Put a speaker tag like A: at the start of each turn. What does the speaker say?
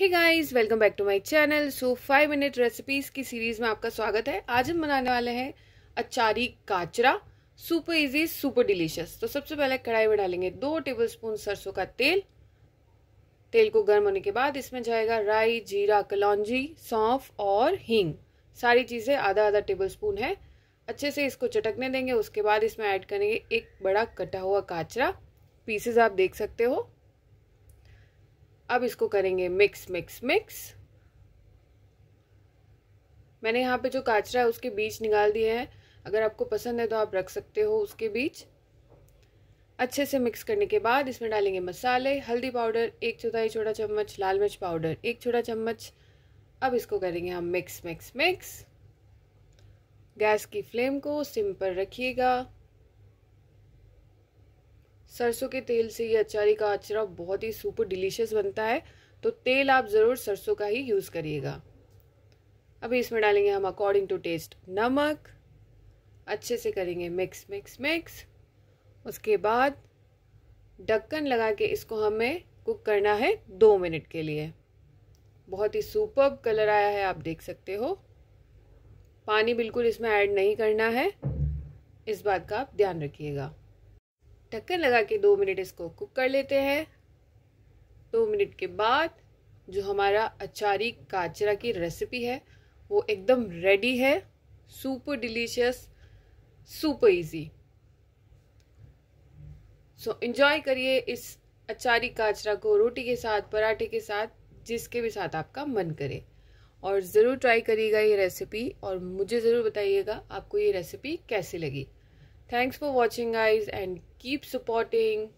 A: Hey guys welcome back to my channel so five minute recipes की series में आपका स्वागत है आज हम बनाने वाले हैं अचारी काचरा सुपर इजी सुपर डिलीशियस तो सबसे पहले कढ़ाई में डालेंगे दो टेबलस्पून सरसों का तेल तेल को गर्म होने के बाद इसमें जाएगा राई जीरा कलौजी सौंफ और हींग सारी चीज़ें आधा आधा टेबल स्पून है अच्छे से इसको चटकने देंगे उसके बाद इसमें ऐड करेंगे एक बड़ा कटा हुआ काचरा पीसेज आप देख सकते हो अब इसको करेंगे मिक्स मिक्स मिक्स मैंने यहाँ पे जो काचरा है उसके बीज निकाल दिए हैं अगर आपको पसंद है तो आप रख सकते हो उसके बीज अच्छे से मिक्स करने के बाद इसमें डालेंगे मसाले हल्दी पाउडर एक चौथाई छोटा चम्मच लाल मिर्च पाउडर एक छोटा चम्मच अब इसको करेंगे हम मिक्स मिक्स मिक्स गैस की फ्लेम को सिम पर रखिएगा सरसों के तेल से ये अचारी का अचरा बहुत ही सुपर डिलीशियस बनता है तो तेल आप ज़रूर सरसों का ही यूज़ करिएगा अभी इसमें डालेंगे हम अकॉर्डिंग टू टेस्ट नमक अच्छे से करेंगे मिक्स मिक्स मिक्स उसके बाद ढक्कन लगा के इसको हमें कुक करना है दो मिनट के लिए बहुत ही सुपर कलर आया है आप देख सकते हो पानी बिल्कुल इसमें ऐड नहीं करना है इस बात का आप ध्यान रखिएगा ढक्कन लगा के दो मिनट इसको कुक कर लेते हैं दो मिनट के बाद जो हमारा अचारी काचरा की रेसिपी है वो एकदम रेडी है super delicious super easy so enjoy करिए इस अचारी काचरा को रोटी के साथ पराठे के साथ जिसके भी साथ आपका मन करे और ज़रूर ट्राई करिएगा ये रेसिपी और मुझे ज़रूर बताइएगा आपको ये रेसिपी कैसी लगी Thanks for watching guys and keep supporting.